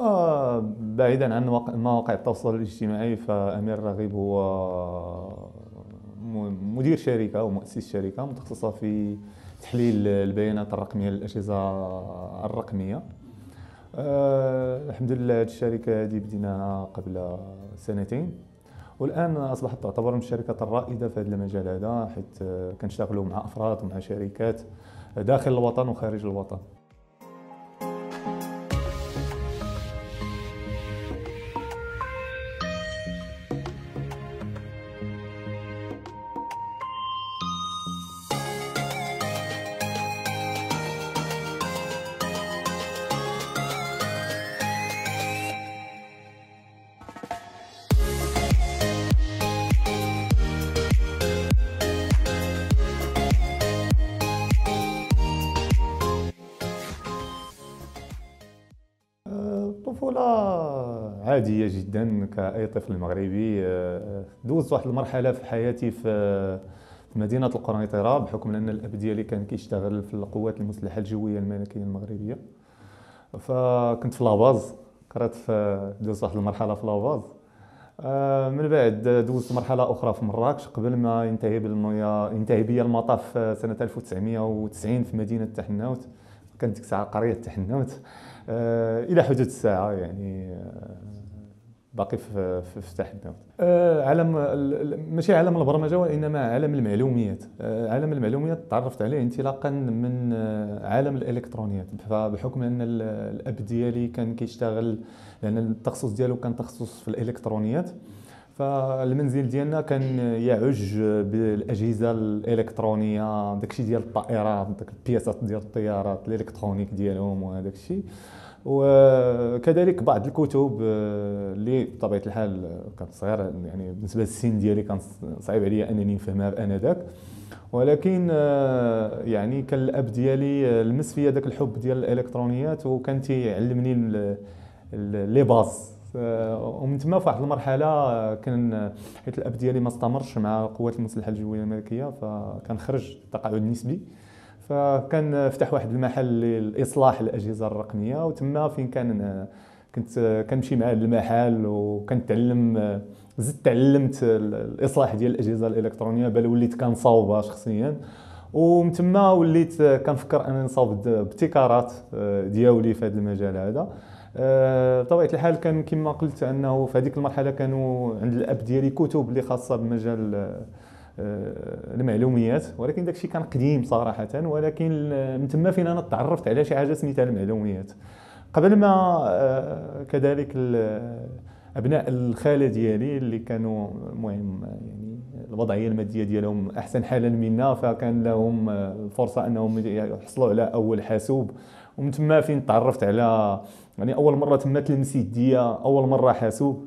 وبعيدا عن مواقع التواصل الاجتماعي فأمير الرغيب هو مدير شركة ومؤسس شركة متخصصة في تحليل البيانات الرقمية للأجهزة الرقمية أه الحمد لله هذه الشركة هذه بديناها قبل سنتين والان اصبحت تعتبر من الشركات الرائده في هذا المجال هذا حيث كنشتغلوا مع افراد ومع شركات داخل الوطن وخارج الوطن عادية جدا كأي طفل مغربي آه، آه، دوزت واحد المرحلة في حياتي آه، في مدينة القرنيطرة بحكم ان الأب ديالي كان كيشتغل في القوات المسلحة الجوية الملكية المغربية فكنت في لاباز قرات في دوزت واحد المرحلة في لاباز من بعد دوزت مرحلة أخرى في مراكش قبل ما ينتهي بالمياه ينتهي بي المطاف سنة 1990 في مدينة تحناوت كانت ديك الساعة قرية تحناوت آه، الى حدود الساعه يعني آه، باقي في فتح تحديات آه، عالم ماشي عالم البرمجه وانما عالم المعلوميات عالم المعلوميات تعرفت عليه انطلاقا من عالم الالكترونيات بحكم ان الاب ديالي كان كيشتغل لان التخصص ديالو كان تخصص في الالكترونيات فالمنزل ديالنا كان يعج بالاجهزه الالكترونيه داكشي ديال الطائرات داك البياسات ديال الطيارات الالكترونيك ديالهم وهذاك الشيء وكذلك بعض الكتب آه، اللي بطبيعه الحال كانت صغير يعني بالنسبه للسن ديالي كان صعيب عليا انني نفهمها انذاك ولكن آه، يعني كان الاب ديالي آه، لمس فيا داك الحب ديال الالكترونيات وكان تيعلمني لي باز ومن تما في واحد المرحله كان حيت الاب ديالي ما استمرش مع القوات المسلحه الجويه الملكيه فكان خرج التقاعد النسبي فكان فتح واحد المحل لاصلاح الاجهزه الرقميه وتما فين كان كنت كنمشي معاه للمحل وكنتعلم زدت تعلمت الاصلاح ديال الاجهزه الالكترونيه بل وليت كنصاوبها شخصيا ومن تما وليت كنفكر انني نصاوب ابتكارات دياولي في هذا المجال هذا آه، بطبيعه الحال كان كما قلت انه في هذيك المرحله كانوا عند الاب ديالي كتب اللي خاصه بمجال آه، المعلوميات ولكن داكشي كان قديم صراحه ولكن من تما فين انا تعرفت على شي حاجه سميتها المعلوميات قبل ما آه، كذلك ابناء الخاله ديالي اللي كانوا المهم يعني الوضعيه الماديه ديالهم احسن حالا منا فكان لهم الفرصه آه، انهم يحصلوا على اول حاسوب ومن تما فين تعرفت على يعني اول مره تما تلمسيديه اول مره حاسوب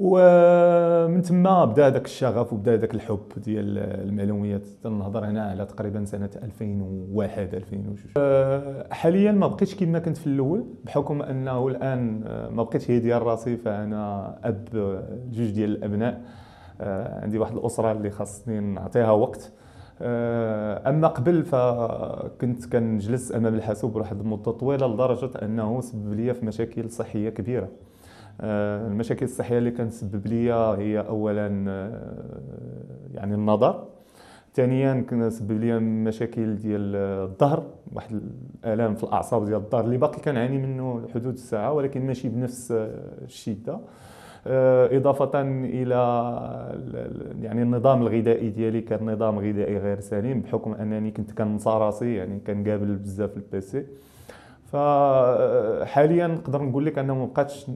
ومن آه، تما بدا داك الشغف وبدا داك الحب ديال آه، المعلوميات تنهضر هنا على تقريبا سنه 2001 2002 حاليا ما بقيتش كما كنت في الاول بحكم انه الان ما بقيتش هي ديال راسي فانا اب جوج ديال الابناء آه، عندي واحد الاسره اللي خاصني نعطيها وقت آه، اما قبل فكنت كنجلس امام الحاسوب واحد المده طويله لدرجه انه سبب لي في مشاكل صحيه كبيره آه، المشاكل الصحيه اللي سبب لي هي اولا يعني النظر ثانيا سبب لي مشاكل ديال الظهر واحد الالام في الاعصاب ديال الظهر اللي باقي كنعاني منه لحدود الساعه ولكن ماشي بنفس الشده آه، اضافه الى يعني النظام الغذائي ديالي كان نظام غذائي غير سليم بحكم انني كنت كنصى راسي يعني كنقابل بزاف البيسي فحاليا نقدر نقول لك انه ما بقاتش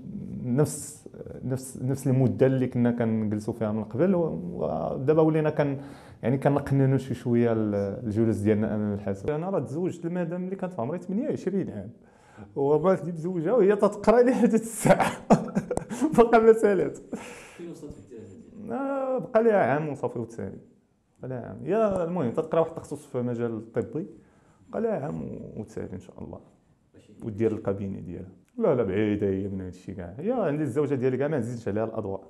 نفس نفس نفس المده اللي كنا كنجلسوا فيها من قبل ودابا ولينا كان يعني كنقننوا شي شويه الجلوس ديالنا امام الحاسوب انا راه تزوجت المدام اللي كانت في عمري 28 عام ووالدتي مزوجه وهي تتقرا لي حتى الساعه آه، بقى لا سالات فين وصلت في بقى لها عام وصافي وتسالي بقى لها عام يا المهم تقرا واحد التخصص في مجال الطبي بقى لها عام وتسالي ان شاء الله ودير الكابيني ديالها لا لا بعيده هي من هذا الشيء كاع هي عندي الزوجه ديالي كاع ما نزيدش عليها الاضواء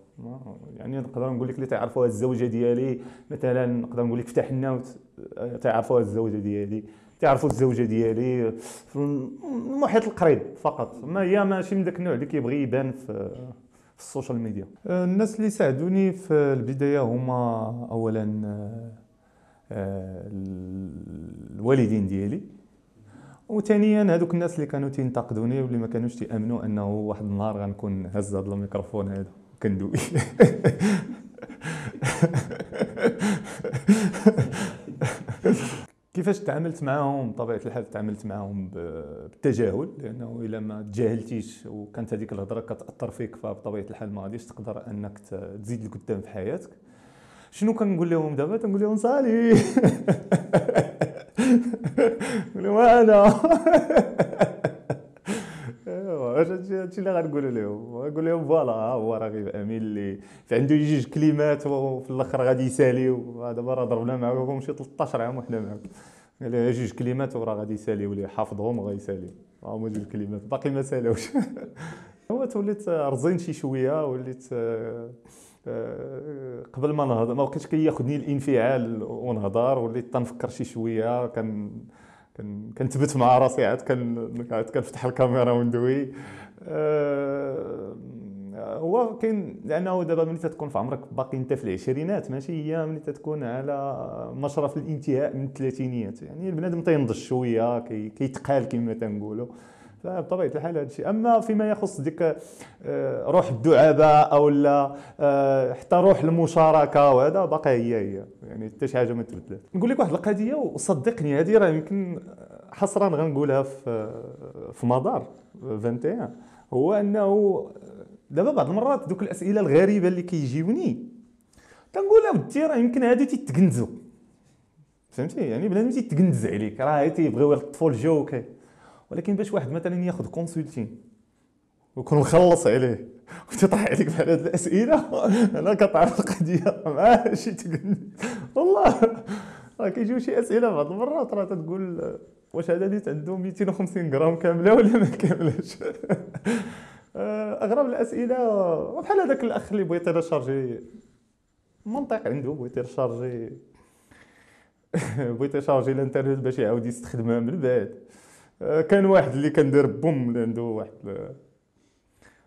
يعني نقدر نقول لك اللي تعرفوها الزوجه ديالي مثلا نقدر نقول لك فتح الناوت آه، تعرفوها الزوجه ديالي تعرفوا الزوجه ديالي في المحيط القريب فقط ما هي ماشي من ذاك النوع اللي كيبغي يبان في في السوشيال ميديا آه، الناس اللي ساعدوني في البدايه هما اولا آه، آه، الوالدين ديالي وثانيا هذوك الناس اللي كانوا تينتقدوني واللي ما كانوش تيامنوا انه واحد النهار غنكون هز هذا الميكروفون هذا كندوي كيفاش تعاملت معاهم بطبيعه الحال تعاملت معاهم بالتجاهل لانه الا ما تجاهلتيش وكانت هذيك الهضره كتاثر فيك فبطبيعه الحال ما غاديش تقدر انك تزيد لقدام في حياتك شنو كنقول لهم دابا تنقول لهم صالي نقول لهم انا ايوا هادشي اللي غنقول لهم غنقول لهم فوالا ها آه، هو رغيف امين اللي عنده جوج كلمات وفي الاخر غادي يسالي دابا راه ضربنا معاكم شي 13 عام وحنا معاكم قال جوج كلمات وراه غادي يسالي ولي حافظهم وغادي ها آه، هما جوج كلمات باقي ما سالاوش هو توليت رزين شي شويه وليت آه، قبل ما نهضر ما بقيتش كياخذني الانفعال ونهضر وليت تنفكر شي شويه كان كنثبت مع راسي عاد عاد كنفتح الكاميرا وندوي أه هو كاين لانه دابا ملي تتكون في عمرك باقي انت في العشرينات ماشي هي ملي تتكون على مشرف الانتهاء من الثلاثينيات يعني البنادم تينضج شويه كيتقال كي كما تنقولوا فبطبيعه الحال هذا الشيء اما فيما يخص ديك آه، روح الدعابه او لا آه، حتى روح المشاركه وهذا باقي هي هي يعني حتى شي حاجه ما تبدلت نقول لك واحد القضيه وصدقني هذه راه يمكن حصرا غنقولها في آه، في مدار 21 هو انه دابا بعض المرات دوك الاسئله الغريبه اللي كيجيوني كنقول اودي راه يمكن هادو تيتكنزو فهمتي يعني بنادم تيتكنز عليك راه تيبغيو يلطفوا الجو ولكن باش واحد مثلا ياخذ كونسلتين وكون مخلص عليه وتطرح عليك بحال هاد الاسئله انا كتعرف القضيه ماشي تقول والله راه كيجيو شي اسئله بعض المرات راه تتقول واش هذا اللي عنده 250 غرام كامله ولا ما كاملاش آه، اغرب الاسئله بحال هذاك الاخ اللي بغيت تيليشارجي المنطق عنده بغيت تيليشارجي بغيت تيليشارجي الانترنت باش يعاود يستخدمها من بعد آه، كان واحد اللي كندير بوم اللي عنده واحد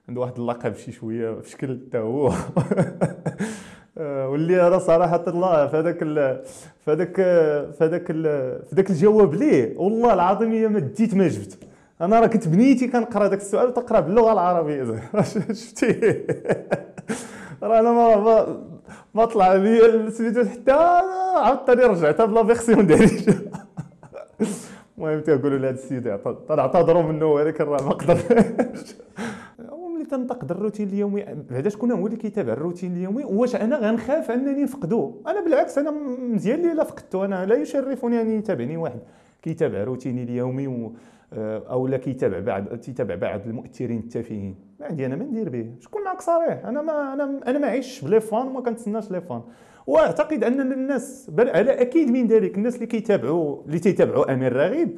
عنده واحد اللقب شي شويه في شكل حتى هو آه، واللي راه صراحه الله في هذاك في هذاك في هذاك في ذاك الجواب ليه والله العظيم يا ما ديت ما جبت انا راه كنت بنيتي كنقرا داك السؤال وتقرا باللغه العربيه شفتي راه انا ما ما طلع لي سميتو حتى عاودتني رجعتها بلا فيرسيون ديالي المهم تيقولوا لهذا السيد تنعتذروا منه ولكن راه ما قدرش هو ملي تنتقد الروتين اليومي بعدا شكون هو اللي كيتابع الروتين اليومي واش انا غنخاف انني نفقدو انا بالعكس انا مزيان لي الا فقدتو انا لا يشرفني ان يتابعني واحد كيتابع روتيني اليومي و... آه، او لا كيتابع بعض تيتابع بعض المؤثرين التافهين ما عندي انا ما ندير به شكون معك صريح انا ما انا انا ما عيشش بلي فان وما كنتسناش لي فان واعتقد ان الناس بل على اكيد من ذلك الناس اللي كيتابعوا اللي تيتابعوا امير راغب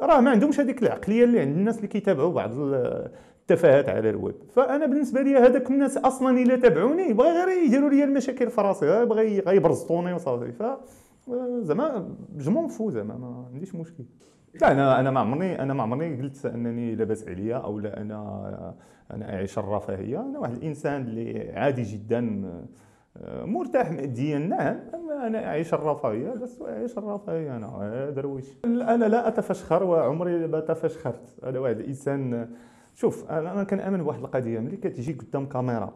راه ما عندهمش هذيك العقليه اللي عند الناس اللي كيتابعوا بعض التفاهات على الويب فانا بالنسبه لي هذاك الناس اصلا الا تابعوني بغا غير يديروا لي المشاكل في راسي بغا غيبرزطوني وصافي ف زعما جو فو زعما ما عنديش مشكل لا انا انا ما عمرني انا ما عمرني قلت انني لاباس عليا او لا انا انا اعيش الرفاهيه انا واحد الانسان اللي عادي جدا مرتاح ماديا نعم اما انا اعيش الرفاهيه بس اعيش الرفاهيه انا آه، درويش انا لا اتفشخر وعمري ما تفشخرت انا واحد الانسان شوف انا كنامن بواحد القضيه ملي كتجي قدام كاميرا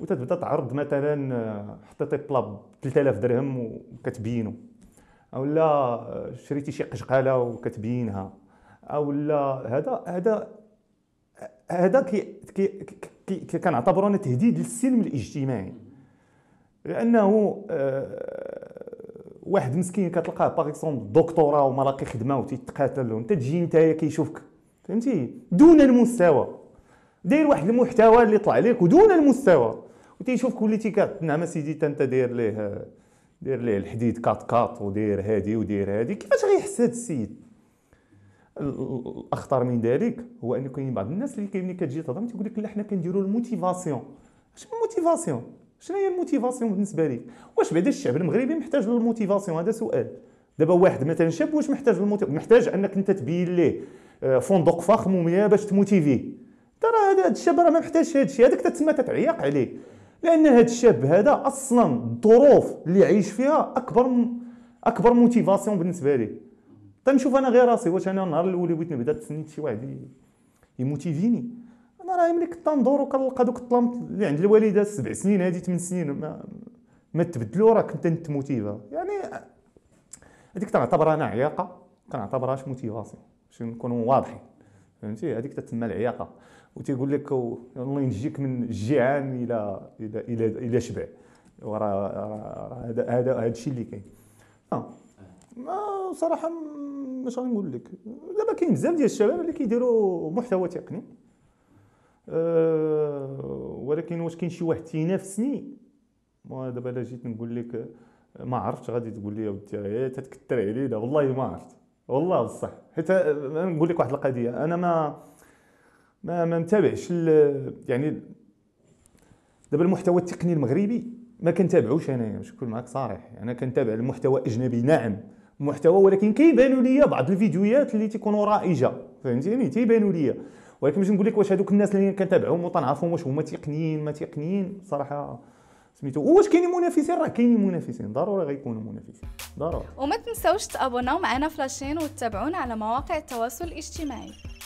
وتتبدا تعرض مثلا حطيتي بلا 3000 درهم وكتبينو اولا آه، شريتي شي قشقاله وكتبينها اولا هذا هذا هذا كي كي, كي كنعتبره انا تهديد للسلم الاجتماعي لانه آه، واحد مسكين كتلقاه باغ اكزومبل دكتوراه وما لاقي خدمه وتيتقاتل وانت تجي نتايا كيشوفك فهمتي دون المستوى داير واحد المحتوى اللي طلع لك ودون المستوى وتيشوف كليتي نعم سيدي انت داير ليه داير ليه الحديد كات كات وداير هادي وداير هادي كيفاش غيحس هذا السيد الاخطر من ذلك هو ان كاين بعض الناس اللي كاين كتجي تهضر تيقول لك لا حنا كنديروا الموتيفاسيون شنو الموتيفاسيون شنو هي الموتيفاسيون بالنسبه لك واش بعدا الشعب المغربي محتاج للموتيفاسيون هذا سؤال دابا واحد مثلا شاب واش محتاج للموتيفاسيون محتاج انك انت تبين ليه فندق فخم ومياه باش تموتيفيه ترى هذا الشاب راه ما محتاجش هذا الشيء هذاك تتسمى تتعيق عليه لان هذا الشاب هذا اصلا الظروف اللي عايش فيها اكبر اكبر موتيفاسيون بالنسبه ليه تنشوف انا غير راسي واش انا النهار الاول بغيت نبدا تسنيت شي واحد يموتيفيني انا راه ملي كنت ندور وكنلقى دوك الطلام اللي عند الوالده سبع سنين هذه ثمان سنين ما, ما تبدلوا راه كنت انت موتيفا يعني هذيك تنعتبرها انا عياقه كنعتبرهاش موتيفاسيون باش نكونوا واضحين فهمتي هذيك تتسمى العياقه وتيقول لك الله ينجيك من الجيعان الى الى الى, إلى شبع وراه هذا هذا هذا الشيء اللي كاين اه ما آه، صراحه اش غنقول لك دابا كاين بزاف ديال الشباب اللي كيديروا محتوى تقني أه ولكن واش كاين شي واحد تينافسني دابا الا جيت نقول لك ما عرفتش غادي تقول لي ودي إيه، تتكثر علينا والله ما عرفت والله بصح حيت نقول لك واحد القضيه انا ما ما ما نتابعش يعني دابا المحتوى التقني المغربي ما كنتابعوش انايا باش نكون معاك صريح انا كنتابع المحتوى اجنبي نعم محتوى ولكن كيبانوا ليا بعض الفيديوهات اللي تيكونوا رائجه فهمتيني تيبانوا ليا ولكن باش نقول لك واش هذوك الناس اللي كنتابعهم وتنعرفهم واش هما تقنيين ما تقنيين صراحه سميتو واش كاينين منافسين راه كاينين منافسين ضروري غيكونوا منافسين ضروري وما تنساوش تابوناو معنا في لاشين وتتابعونا على مواقع التواصل الاجتماعي